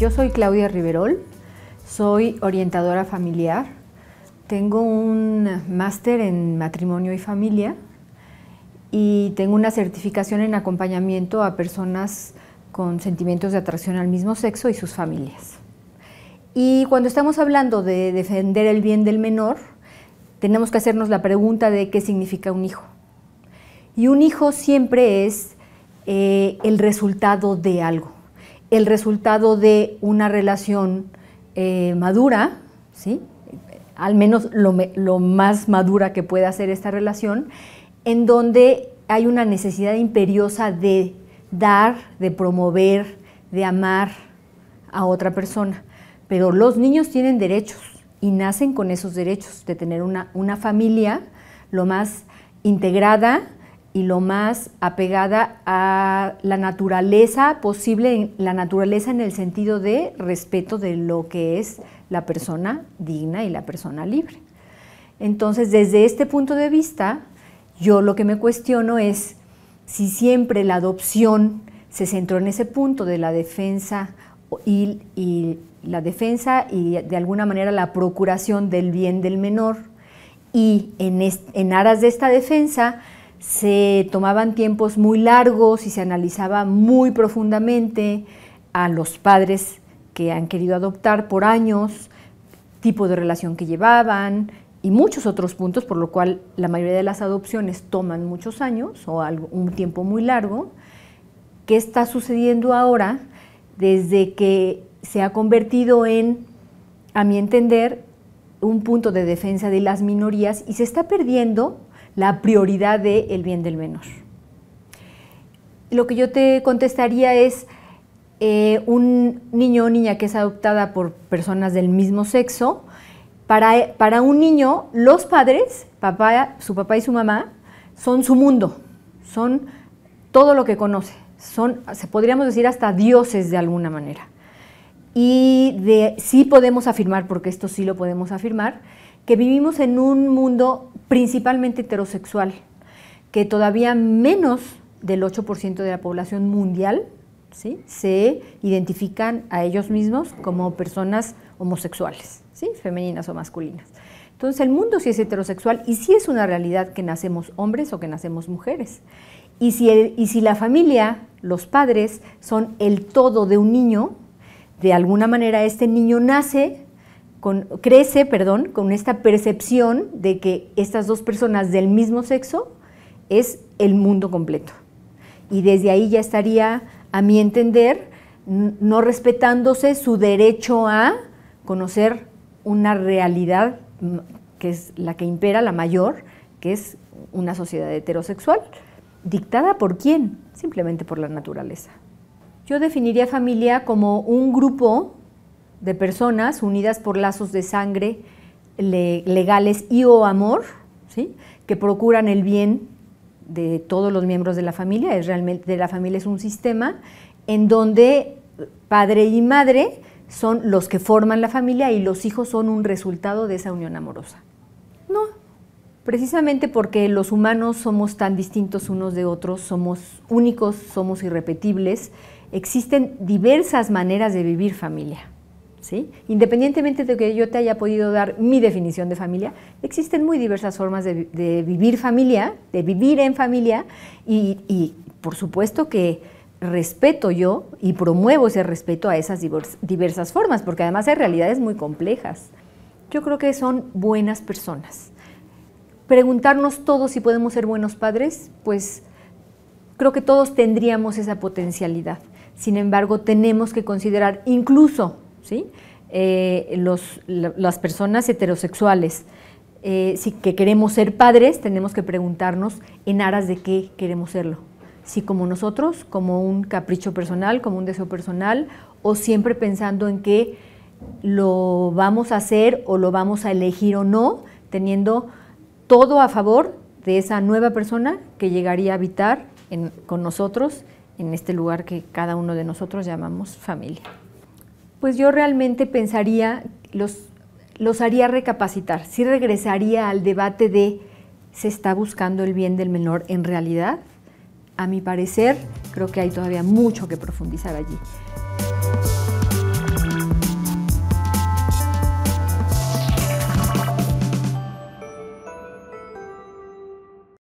Yo soy Claudia Riverol, soy orientadora familiar, tengo un máster en matrimonio y familia y tengo una certificación en acompañamiento a personas con sentimientos de atracción al mismo sexo y sus familias. Y cuando estamos hablando de defender el bien del menor, tenemos que hacernos la pregunta de qué significa un hijo. Y un hijo siempre es eh, el resultado de algo el resultado de una relación eh, madura, ¿sí? al menos lo, más madura que pueda ser esta relación, en donde hay una necesidad imperiosa de dar, de promover, de amar a otra persona. Pero los niños tienen derechos y nacen con esos derechos de tener una familia lo más integrada, y lo más apegada a la naturaleza posible, la naturaleza en el sentido de respeto de lo que es la persona digna y la persona libre. Entonces, desde este punto de vista, yo lo que me cuestiono es si siempre la adopción se centró en ese punto de la defensa y, la defensa y de alguna manera la procuración del bien del menor y en aras de esta defensa se tomaban tiempos muy largos y se analizaba muy profundamente a los padres que han querido adoptar por años, tipo de relación que llevaban y muchos otros puntos, por lo cual la mayoría de las adopciones toman muchos años o un tiempo muy largo. ¿Qué está sucediendo ahora desde que se ha convertido en, a mi entender, un punto de defensa de las minorías y se está perdiendo la prioridad del el bien del menor. Lo que yo te contestaría es, eh, un niño o niña que es adoptada por personas del mismo sexo, para, para un niño los padres, papá, su papá y su mamá, son su mundo, son todo lo que conoce, son, podríamos decir, hasta dioses de alguna manera. Y sí podemos afirmar, porque esto sí lo podemos afirmar, que vivimos en un mundo principalmente heterosexual, que todavía menos del 8% de la población mundial se identifican a ellos mismos como personas homosexuales, ¿sí? femeninas o masculinas. Entonces el mundo sí es heterosexual y sí es una realidad que nacemos hombres o que nacemos mujeres. Y si, y si la familia, los padres, son el todo de un niño, de alguna manera este niño nace crece, perdón, con esta percepción de que estas dos personas del mismo sexo es el mundo completo. Y desde ahí ya estaría, a mi entender, no respetándose su derecho a conocer una realidad que es la que impera, la mayor, que es una sociedad heterosexual. ¿Dictada por quién? Simplemente por la naturaleza. Yo definiría familia como un grupo de personas unidas por lazos de sangre legales y o amor, ¿sí? que procuran el bien de todos los miembros de la familia, es realmente de la familia es un sistema en donde padre y madre son los que forman la familia y los hijos son un resultado de esa unión amorosa. No, precisamente porque los humanos somos tan distintos unos de otros, somos únicos, somos irrepetibles, existen diversas maneras de vivir familia. Independientemente de que yo te haya podido dar mi definición de familia, existen muy diversas formas de, vivir familia, de vivir en familia, y, y, por supuesto que respeto yo y promuevo ese respeto a esas diversas formas, porque además hay realidades muy complejas. Yo creo que son buenas personas. Preguntarnos todos si podemos ser buenos padres, pues creo que todos tendríamos esa potencialidad. Sin embargo, tenemos que considerar incluso eh, las personas heterosexuales, eh, si que queremos ser padres, tenemos que preguntarnos en aras de qué queremos serlo. Si como nosotros, como un capricho personal, como un deseo personal, o siempre pensando en que lo vamos a hacer o lo vamos a elegir o no, teniendo todo a favor de esa nueva persona que llegaría a habitar con nosotros en este lugar que cada uno de nosotros llamamos familia. Pues yo realmente pensaría, los, los haría recapacitar, sí regresaría al debate de se está buscando el bien del menor en realidad. A mi parecer, creo que hay todavía mucho que profundizar allí.